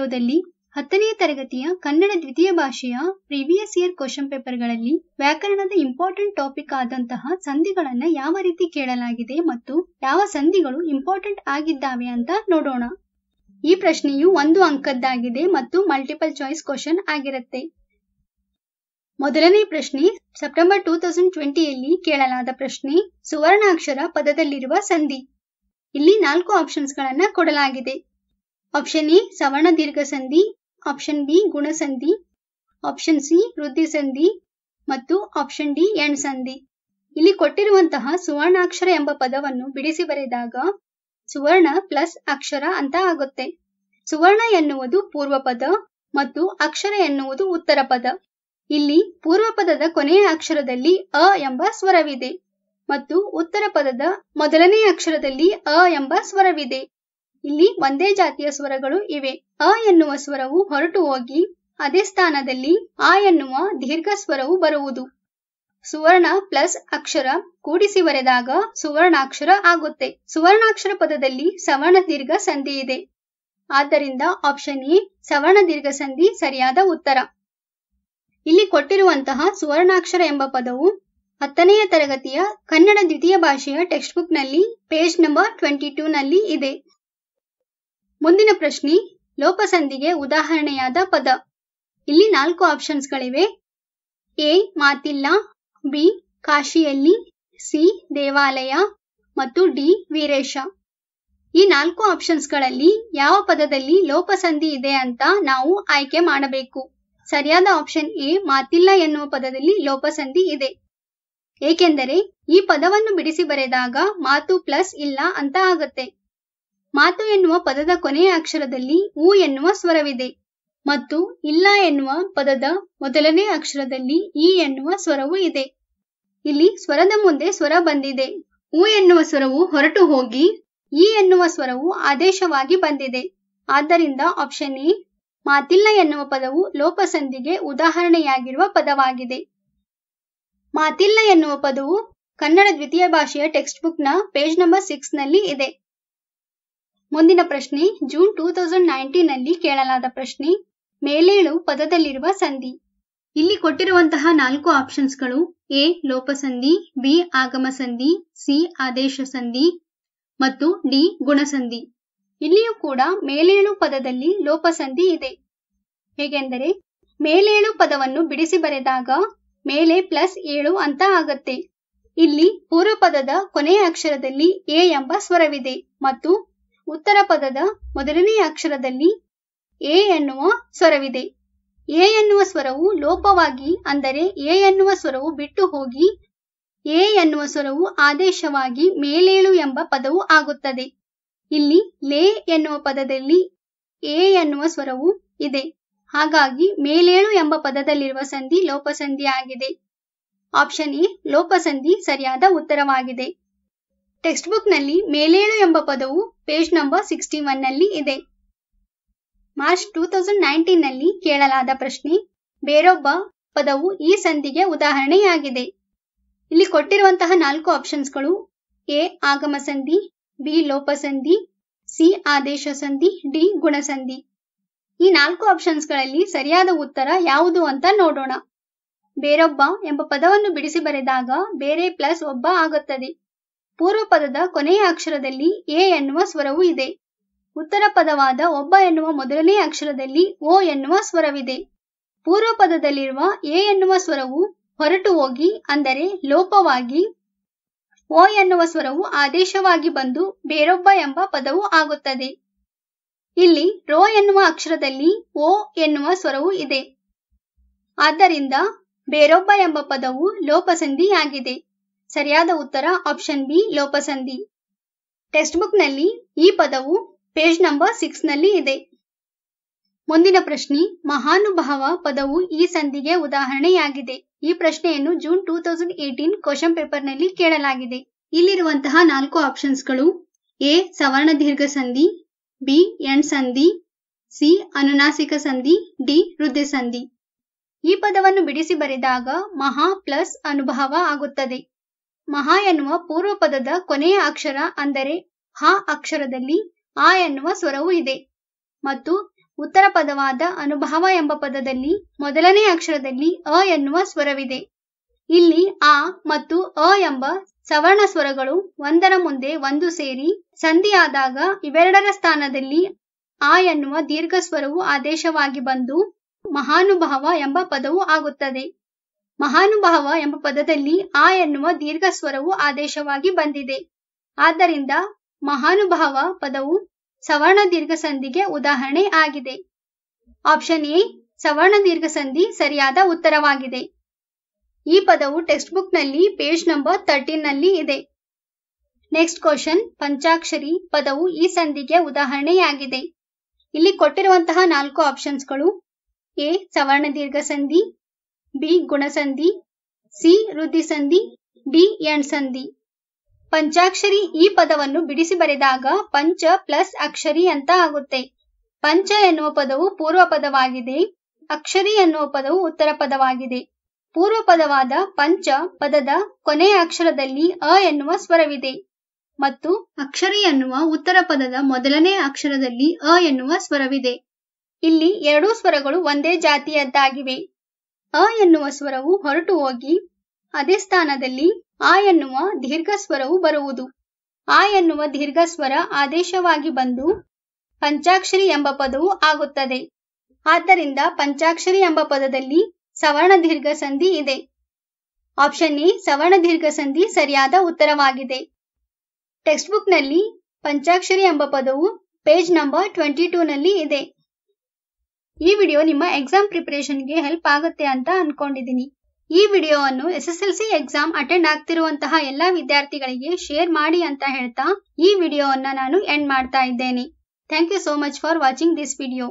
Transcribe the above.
ವಿಡಿಯೋದಲ್ಲಿ ಹತ್ತನೇ ತರಗತಿಯ ಕನ್ನಡ ದ್ವಿತೀಯ ಭಾಷೆಯ ಪ್ರೀವಿಯಸ್ ಇಯರ್ ಕ್ವಶನ್ ಪೇಪರ್ಗಳಲ್ಲಿ ವ್ಯಾಕರಣದ ಇಂಪಾರ್ಟೆಂಟ್ ಟಾಪಿಕ್ ಆದಂತಹ ಸಂಧಿಗಳನ್ನ ಯಾವ ರೀತಿ ಕೇಳಲಾಗಿದೆ ಮತ್ತು ಯಾವ ಸಂಧಿಗಳು ಇಂಪಾರ್ಟೆಂಟ್ ಆಗಿದ್ದಾವೆ ಅಂತ ನೋಡೋಣ ಈ ಪ್ರಶ್ನೆಯು ಒಂದು ಅಂಕದ್ದಾಗಿದೆ ಮತ್ತು ಮಲ್ಟಿಪಲ್ ಚಾಯ್ಸ್ ಕ್ವಶನ್ ಆಗಿರುತ್ತೆ ಮೊದಲನೇ ಪ್ರಶ್ನೆ ಸೆಪ್ಟೆಂಬರ್ ಟೂ ತೌಸಂಡ್ ಟ್ವೆಂಟಿಯಲ್ಲಿ ಕೇಳಲಾದ ಪ್ರಶ್ನೆ ಸುವರ್ಣಾಕ್ಷರ ಪದದಲ್ಲಿರುವ ಸಂಧಿ ಇಲ್ಲಿ ನಾಲ್ಕು ಆಪ್ಷನ್ಸ್ ಗಳನ್ನ ಕೊಡಲಾಗಿದೆ ಆಪ್ಷನ್ ಎ ಸವರ್ಣ ದೀರ್ಘ ಸಂಧಿ ಆಪ್ಷನ್ ಬಿ ಗುಣಸಂಧಿ ಆಪ್ಷನ್ ಸಿ ವೃದ್ಧಿ ಸಂಧಿ ಮತ್ತು ಆಪ್ಷನ್ ಡಿ ಎಣ್ ಸಂಧಿ ಇಲ್ಲಿ ಕೊಟ್ಟಿರುವಂತಹ ಸುವರ್ಣಾಕ್ಷರ ಎಂಬ ಪದವನ್ನು ಬಿಡಿಸಿ ಬರೆದಾಗ ಸುವರ್ಣ ಪ್ಲಸ್ ಅಕ್ಷರ ಅಂತ ಆಗುತ್ತೆ ಸುವರ್ಣ ಎನ್ನುವುದು ಪೂರ್ವ ಪದ ಮತ್ತು ಅಕ್ಷರ ಎನ್ನುವುದು ಉತ್ತರ ಪದ ಇಲ್ಲಿ ಪೂರ್ವ ಪದದ ಕೊನೆಯ ಅಕ್ಷರದಲ್ಲಿ ಅ ಎಂಬ ಸ್ವರವಿದೆ ಮತ್ತು ಉತ್ತರ ಪದದ ಮೊದಲನೇ ಅಕ್ಷರದಲ್ಲಿ ಅ ಎಂಬ ಸ್ವರವಿದೆ ಇಲ್ಲಿ ಒಂದೇ ಜಾತಿಯ ಸ್ವರಗಳು ಇವೆ ಅ ಎನ್ನುವ ಸ್ವರವು ಹೊರಟು ಹೋಗಿ ಅದೇ ಸ್ಥಾನದಲ್ಲಿ ಆ ಎನ್ನುವ ದೀರ್ಘ ಸ್ವರವು ಬರುವುದು ಸುವರ್ಣ ಪ್ಲಸ್ ಅಕ್ಷರ ಕೂಡಿಸಿ ಬರೆದಾಗ ಸುವರ್ಣಾಕ್ಷರ ಆಗುತ್ತೆ ಸುವರ್ಣಾಕ್ಷರ ಪದದಲ್ಲಿ ಸವರ್ಣ ದೀರ್ಘ ಸಂಧಿ ಇದೆ ಆದ್ದರಿಂದ ಆಪ್ಷನ್ ಎ ಸವರ್ಣ ದೀರ್ಘ ಸಂಧಿ ಸರಿಯಾದ ಉತ್ತರ ಇಲ್ಲಿ ಕೊಟ್ಟಿರುವಂತಹ ಸುವರ್ಣಾಕ್ಷರ ಎಂಬ ಪದವು ಹತ್ತನೆಯ ತರಗತಿಯ ಕನ್ನಡ ದ್ವಿತೀಯ ಭಾಷೆಯ ಟೆಕ್ಸ್ಟ್ ಬುಕ್ ನಲ್ಲಿ ಪೇಜ್ ನಂಬರ್ ಟ್ವೆಂಟಿ ಟೂ ನಲ್ಲಿ ಇದೆ ಮುಂದಿನ ಪ್ರಶ್ನೆ ಲೋಪಸಂಧಿಗೆ ಉದಾಹರಣೆಯಾದ ಪದ ಇಲ್ಲಿ ನಾಲ್ಕು ಆಪ್ಷನ್ಸ್ಗಳಿವೆ ಎ ಮಾತಿಲ್ಲ ಬಿ ಕಾಶಿಯಲ್ಲಿ ಸಿ ದೇವಾಲಯ ಮತ್ತು ಡಿ ವೀರೇಶ ಈ ನಾಲ್ಕು ಆಪ್ಷನ್ಸ್ಗಳಲ್ಲಿ ಯಾವ ಪದದಲ್ಲಿ ಲೋಪಸಂಧಿ ಇದೆ ಅಂತ ನಾವು ಆಯ್ಕೆ ಮಾಡಬೇಕು ಸರಿಯಾದ ಆಪ್ಷನ್ ಎ ಮಾತಿಲ್ಲ ಎನ್ನುವ ಪದದಲ್ಲಿ ಲೋಪಸಂಧಿ ಇದೆ ಏಕೆಂದರೆ ಈ ಪದವನ್ನು ಬಿಡಿಸಿ ಬರೆದಾಗ ಮಾತು ಪ್ಲಸ್ ಇಲ್ಲ ಅಂತ ಆಗುತ್ತೆ ಮಾತು ಎನ್ನುವ ಪದದ ಕೊನೆಯ ಅಕ್ಷರದಲ್ಲಿ ಉ ಎನ್ನುವ ಸ್ವರವಿದೆ ಮತ್ತು ಇಲ್ಲ ಎನ್ನುವ ಪದದ ಮೊದಲನೇ ಅಕ್ಷರದಲ್ಲಿ ಈ ಎನ್ನುವ ಸ್ವರವು ಇದೆ ಇಲ್ಲಿ ಸ್ವರದ ಮುಂದೆ ಸ್ವರ ಬಂದಿದೆ ಉ ಎನ್ನುವ ಸ್ವರವು ಹೊರಟು ಹೋಗಿ ಇ ಎನ್ನುವ ಸ್ವರವು ಆದೇಶವಾಗಿ ಬಂದಿದೆ ಆದ್ದರಿಂದ ಆಪ್ಷನ್ ಎ ಮಾತಿಲ್ಲ ಎನ್ನುವ ಪದವು ಲೋಪಸಂಧಿಗೆ ಉದಾಹರಣೆಯಾಗಿರುವ ಪದವಾಗಿದೆ ಮಾತಿಲ್ಲ ಎನ್ನುವ ಪದವು ಕನ್ನಡ ದ್ವಿತೀಯ ಭಾಷೆಯ ಟೆಕ್ಸ್ಟ್ ಬುಕ್ ನ ಪೇಜ್ ನಂಬರ್ ಸಿಕ್ಸ್ ನಲ್ಲಿ ಇದೆ ಮುಂದಿನ ಪ್ರಶ್ನೆ ಜೂನ್ ಟೂ ತೌಸಂಡ್ ನೈನ್ಟೀನ್ ಅಲ್ಲಿ ಕೇಳಲಾದ ಪ್ರಶ್ನೆ ಮೇಲೇಳು ಪದದಲ್ಲಿರುವ ಸಂಧಿ ಇಲ್ಲಿ ಕೊಟ್ಟಿರುವಂತಹ ನಾಲ್ಕು ಆಪ್ಷನ್ಸ್ಗಳು ಎ ಲೋಪಸಂಧಿ ಬಿ ಆಗಮಸಂಧಿ ಸಿ ಆದೇಶ ಸಂಧಿ ಮತ್ತು ಡಿ ಗುಣಸಂಧಿ ಇಲ್ಲಿಯೂ ಕೂಡ ಮೇಲೇಳು ಪದದಲ್ಲಿ ಲೋಪಸಂಧಿ ಇದೆ ಹೇಗೆಂದರೆ ಮೇಲೇಳು ಪದವನ್ನು ಬಿಡಿಸಿ ಬರೆದಾಗ ಮೇಲೆ ಪ್ಲಸ್ ಏಳು ಅಂತ ಆಗತ್ತೆ ಇಲ್ಲಿ ಪೂರ್ವ ಪದದ ಕೊನೆಯ ಅಕ್ಷರದಲ್ಲಿ ಎ ಎಂಬ ಸ್ವರವಿದೆ ಮತ್ತು ಉತ್ತರ ಪದದ ಮೊದಲನೇ ಅಕ್ಷರದಲ್ಲಿ ಎ ಎನ್ನುವ ಸ್ವರವಿದೆ ಎ ಎನ್ನುವ ಸ್ವರವು ಲೋಪವಾಗಿ ಅಂದರೆ ಎ ಎನ್ನುವ ಸ್ವರವು ಬಿಟ್ಟು ಹೋಗಿ ಎ ಎನ್ನುವ ಸ್ವರವು ಆದೇಶವಾಗಿ ಮೇಲೇಳು ಎಂಬ ಪದವು ಆಗುತ್ತದೆ ಇಲ್ಲಿ ಲೇ ಎನ್ನುವ ಪದದಲ್ಲಿ ಎ ಎನ್ನುವ ಸ್ವರವು ಇದೆ ಹಾಗಾಗಿ ಮೇಲೇಳು ಎಂಬ ಪದದಲ್ಲಿರುವ ಸಂಧಿ ಲೋಪಸಂಧಿ ಆಗಿದೆ ಆಪ್ಷನ್ ಎ ಲೋಪಸಂಧಿ ಸರಿಯಾದ ಉತ್ತರವಾಗಿದೆ ಟೆಕ್ಸ್ಟ್ ಬುಕ್ ನಲ್ಲಿ ಮೇಲೇಳು ಎಂಬ ಪದವು ಪೇಜ್ ನಂಬರ್ ಸಿಕ್ಸ್ಟಿ ನಲ್ಲಿ ಇದೆ ಮಾರ್ಚ್ ಟೂ ತೌಸಂಡ್ ನಲ್ಲಿ ಕೇಳಲಾದ ಪ್ರಶ್ನೆ ಬೇರೊಬ್ಬ ಪದವು ಈ ಸಂಧಿಗೆ ಉದಾಹರಣೆಯಾಗಿದೆ ಇಲ್ಲಿ ಕೊಟ್ಟಿರುವಂತಹ ನಾಲ್ಕು ಆಪ್ಷನ್ಸ್ಗಳು ಎ ಆಗಮ ಸಂಧಿ ಬಿ ಲೋಪಸಂಧಿ ಸಿ ಆದೇಶ ಸಂಧಿ ಡಿ ಗುಣಸಂಧಿ ಈ ನಾಲ್ಕು ಆಪ್ಷನ್ಸ್ಗಳಲ್ಲಿ ಸರಿಯಾದ ಉತ್ತರ ಯಾವುದು ಅಂತ ನೋಡೋಣ ಬೇರೊಬ್ಬ ಎಂಬ ಪದವನ್ನು ಬಿಡಿಸಿ ಬರೆದಾಗ ಬೇರೆ ಪ್ಲಸ್ ಒಬ್ಬ ಆಗುತ್ತದೆ ಪೂರ್ವ ಪದದ ಕೊನೆಯ ಅಕ್ಷರದಲ್ಲಿ ಎ ಎನ್ನುವ ಸ್ವರವೂ ಇದೆ ಉತ್ತರ ಪದವಾದ ಒಬ್ಬ ಎನ್ನುವ ಮೊದಲನೇ ಅಕ್ಷರದಲ್ಲಿ ಓ ಎನ್ನುವ ಸ್ವರವಿದೆ ಪೂರ್ವ ಪದದಲ್ಲಿರುವ ಎ ಎನ್ನುವ ಸ್ವರವು ಹೊರಟು ಹೋಗಿ ಅಂದರೆ ಲೋಪವಾಗಿ ಓ ಎನ್ನುವ ಸ್ವರವು ಆದೇಶವಾಗಿ ಬಂದು ಬೇರೊಬ್ಬ ಎಂಬ ಪದವು ಆಗುತ್ತದೆ ಇಲ್ಲಿ ರೋ ಎನ್ನುವ ಅಕ್ಷರದಲ್ಲಿ ಓ ಎನ್ನುವ ಸ್ವರವು ಇದೆ ಆದ್ದರಿಂದ ಬೇರೊಬ್ಬ ಎಂಬ ಪದವು ಲೋಪಸಂಧಿಯಾಗಿದೆ ಸರಿಯಾದ ಉತ್ತರ ಆಪ್ಷನ್ ಬಿ ಲೋಪಸಂಧಿ ಟೆಕ್ಸ್ಟ್ ಬುಕ್ ನಲ್ಲಿ ಈ ಪದವು ಪೇಜ್ ನಂಬರ್ ಸಿಕ್ಸ್ ನಲ್ಲಿ ಇದೆ ಮುಂದಿನ ಪ್ರಶ್ನೆ ಮಹಾನುಭಾವ ಪದವು ಈ ಸಂಧಿಗೆ ಉದಾಹರಣೆಯಾಗಿದೆ ಈ ಪ್ರಶ್ನೆಯನ್ನು June two thousand eighteen question paper ನಲ್ಲಿ ಕೇಳಲಾಗಿದೆ ಇಲ್ಲಿರುವಂತಹ ನಾಲ್ಕು ಆಪ್ಷನ್ಸ್ ಗಳು ಎ ಸವರ್ಣ ದೀರ್ಘ ಸಂಧಿ ಬಿ ಎಣ್ ಸಂಧಿ ಸಿ ಅನುನಾಸಿಕ ಸಂಧಿ ಡಿ ಹೃದಯ ಸಂಧಿ ಈ ಪದವನ್ನು ಬಿಡಿಸಿ ಬರೆದಾಗ ಮಹಾ ಪ್ಲಸ್ ಅನುಭವ ಆಗುತ್ತದೆ ಮಹಾ ಎನ್ನುವ ಪದದ ಕೊನೆಯ ಅಕ್ಷರ ಅಂದರೆ ಹ ಅಕ್ಷರದಲ್ಲಿ ಆ ಎನ್ನುವ ಸ್ವರವೂ ಇದೆ ಮತ್ತು ಉತ್ತರ ಪದವಾದ ಅನುಭಾವ ಎಂಬ ಪದದಲ್ಲಿ ಮೊದಲನೇ ಅಕ್ಷರದಲ್ಲಿ ಅ ಎನ್ನುವ ಸ್ವರವಿದೆ ಇಲ್ಲಿ ಆ ಮತ್ತು ಅ ಎಂಬ ಸವರ್ಣ ಸ್ವರಗಳು ಒಂದರ ಮುಂದೆ ಒಂದು ಸೇರಿ ಸಂಧಿಯಾದಾಗ ಇವೆರಡರ ಸ್ಥಾನದಲ್ಲಿ ಆ ಎನ್ನುವ ದೀರ್ಘ ಸ್ವರವು ಆದೇಶವಾಗಿ ಬಂದು ಮಹಾನುಭಾವ ಎಂಬ ಪದವು ಆಗುತ್ತದೆ ಮಹಾನುಭಾವ ಎಂಬ ಪದದಲ್ಲಿ ಆ ಎನ್ನುವ ದೀರ್ಘ ಸ್ವರವು ಆದೇಶವಾಗಿ ಬಂದಿದೆ ಆದ್ದರಿಂದ ಮಹಾನುಭಾವ ಪದವು ಸವರ್ಣ ದೀರ್ಘ ಸಂಧಿಗೆ ಉದಾಹರಣೆ ಆಗಿದೆ ಆಪ್ಷನ್ ಎ ಸವರ್ಣ ದೀರ್ಘ ಸಂಧಿ ಸರಿಯಾದ ಉತ್ತರವಾಗಿದೆ ಈ ಪದವು ಟೆಕ್ಸ್ಟ್ ಬುಕ್ ನಲ್ಲಿ ಪೇಜ್ ನಂಬರ್ ತರ್ಟೀನ್ ನಲ್ಲಿ ಇದೆ ನೆಕ್ಸ್ಟ್ ಕ್ವಶನ್ ಪಂಚಾಕ್ಷರಿ ಪದವು ಈ ಸಂಧಿಗೆ ಉದಾಹರಣೆಯಾಗಿದೆ ಇಲ್ಲಿ ಕೊಟ್ಟಿರುವಂತಹ ನಾಲ್ಕು ಆಪ್ಷನ್ಸ್ಗಳು ಎ ಸವರ್ಣ ದೀರ್ಘ ಸಂಧಿ ಬಿ ಗುಣಸಂಧಿ ಸಿ ವೃದ್ಧಿಸಂಧಿ ಡಿ ಎಣ್ಸಂಧಿ ಪಂಚಾಕ್ಷರಿ ಈ ಪದವನ್ನು ಬಿಡಿಸಿ ಬರೆದಾಗ ಪಂಚ ಪ್ಲಸ್ ಅಕ್ಷರಿ ಅಂತ ಆಗುತ್ತೆ ಪಂಚ ಎನ್ನುವ ಪದವು ಪೂರ್ವ ಪದವಾಗಿದೆ ಅಕ್ಷರಿ ಎನ್ನುವ ಪದವು ಉತ್ತರ ಪದವಾಗಿದೆ ಪೂರ್ವ ಪದವಾದ ಪಂಚ ಪದದ ಕೊನೆಯ ಅಕ್ಷರದಲ್ಲಿ ಅ ಎನ್ನುವ ಸ್ವರವಿದೆ ಮತ್ತು ಅಕ್ಷರಿ ಎನ್ನುವ ಉತ್ತರ ಪದದ ಮೊದಲನೇ ಅಕ್ಷರದಲ್ಲಿ ಅ ಎನ್ನುವ ಸ್ವರವಿದೆ ಇಲ್ಲಿ ಎರಡೂ ಸ್ವರಗಳು ಒಂದೇ ಜಾತಿಯದ್ದಾಗಿವೆ ಅ ಎನ್ನುವ ಸ್ವರವು ಹೊರಟು ಹೋಗಿ ಅದೇ ಸ್ಥಾನದಲ್ಲಿ ಆ ಎನ್ನುವ ದೀರ್ಘ ಸ್ವರವು ಬರುವುದು ಆ ಎನ್ನುವ ದೀರ್ಘ ಸ್ವರ ಆದೇಶವಾಗಿ ಬಂದು ಪಂಚಾಕ್ಷರಿ ಎಂಬ ಪದವು ಆಗುತ್ತದೆ ಆದ್ದರಿಂದ ಪಂಚಾಕ್ಷರಿ ಎಂಬ ಪದದಲ್ಲಿ ಸವರ್ಣ ದೀರ್ಘ ಸಂಧಿ ಇದೆ ಆಪ್ಷನ್ ಎ ಸವರ್ಣ ದೀರ್ಘ ಸಂಧಿ ಸರಿಯಾದ ಉತ್ತರವಾಗಿದೆ ಟೆಕ್ಸ್ಟ್ ಬುಕ್ ನಲ್ಲಿ ಪಂಚಾಕ್ಷರಿ ಎಂಬ ಪದವು ಪೇಜ್ ನಂಬರ್ ಟ್ವೆಂಟಿ ಟೂ ನಲ್ಲಿ ಇದೆ ಈ ವಿಡಿಯೋ ನಿಮ್ಮ ಎಕ್ಸಾಮ್ ಪ್ರಿಪರೇಷನ್ ಗೆ ಹೆಲ್ಪ್ ಆಗುತ್ತೆ ಅಂತ ಅನ್ಕೊಂಡಿದ್ದೀನಿ ಈ ವಿಡಿಯೋವನ್ನು S S L C exam attend ಆಗ್ತಿರುವಂತಹ ಎಲ್ಲಾ ವಿದ್ಯಾರ್ಥಿಗಳಿಗೆ ಶೇರ್ ಮಾಡಿ ಅಂತ ಹೇಳ್ತಾ ಈ ವಿಡಿಯೋವನ್ನ ನಾನು ಎಂಡ್ ಮಾಡ್ತಾ ಇದ್ದೇನೆ thank you so much for watching this video